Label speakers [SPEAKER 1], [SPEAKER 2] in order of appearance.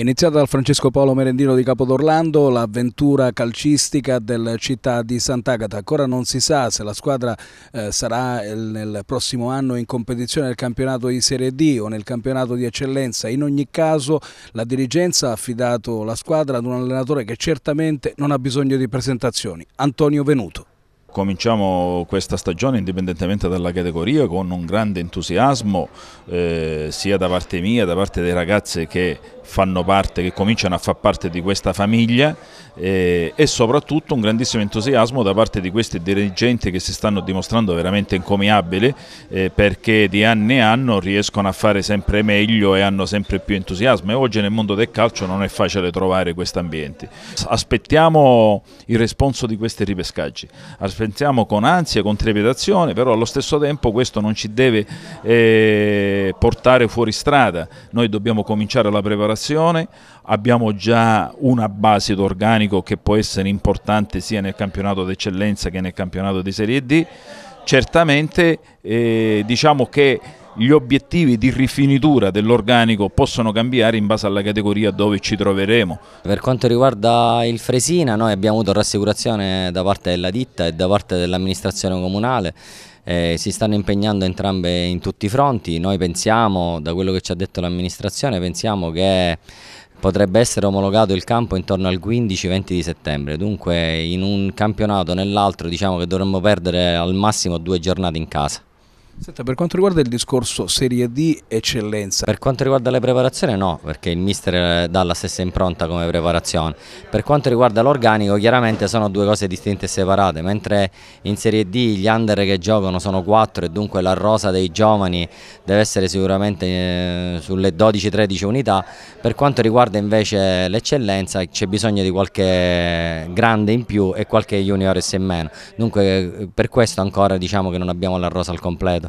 [SPEAKER 1] iniziata dal Francesco Paolo Merendino di Capodorlando l'avventura calcistica del città di Sant'Agata. Ancora non si sa se la squadra eh, sarà nel prossimo anno in competizione nel campionato di Serie D o nel campionato di eccellenza. In ogni caso la dirigenza ha affidato la squadra ad un allenatore che certamente non ha bisogno di presentazioni,
[SPEAKER 2] Antonio Venuto. Cominciamo questa stagione indipendentemente dalla categoria con un grande entusiasmo eh, sia da parte mia, da parte dei ragazzi che fanno parte, che cominciano a far parte di questa famiglia eh, e soprattutto un grandissimo entusiasmo da parte di questi dirigenti che si stanno dimostrando veramente incomiabili eh, perché di anno in anno riescono a fare sempre meglio e hanno sempre più entusiasmo e oggi nel mondo del calcio non è facile trovare questi ambienti. Aspettiamo il responso di questi ripescaggi, aspettiamo con ansia, con trepidazione, però allo stesso tempo questo non ci deve eh, portare fuori strada, noi dobbiamo cominciare la preparazione concentrazione, abbiamo già una base d'organico che può essere importante sia nel campionato d'eccellenza che nel campionato di Serie D, certamente eh, diciamo che gli obiettivi di rifinitura dell'organico possono cambiare in base alla
[SPEAKER 3] categoria dove ci troveremo. Per quanto riguarda il Fresina noi abbiamo avuto rassicurazione da parte della ditta e da parte dell'amministrazione comunale eh, si stanno impegnando entrambe in tutti i fronti, noi pensiamo, da quello che ci ha detto l'amministrazione, pensiamo che potrebbe essere omologato il campo intorno al 15-20 di settembre, dunque in un campionato o nell'altro diciamo che dovremmo perdere al massimo due giornate in casa. Senta, per
[SPEAKER 1] quanto riguarda il discorso Serie D eccellenza?
[SPEAKER 3] Per quanto riguarda le preparazioni no, perché il mister dà la stessa impronta come preparazione. Per quanto riguarda l'organico chiaramente sono due cose distinte e separate, mentre in Serie D gli under che giocano sono 4 e dunque la rosa dei giovani deve essere sicuramente eh, sulle 12-13 unità. Per quanto riguarda invece l'eccellenza c'è bisogno di qualche grande in più e qualche juniores in meno. Dunque eh, per questo ancora diciamo che non abbiamo la rosa al completo.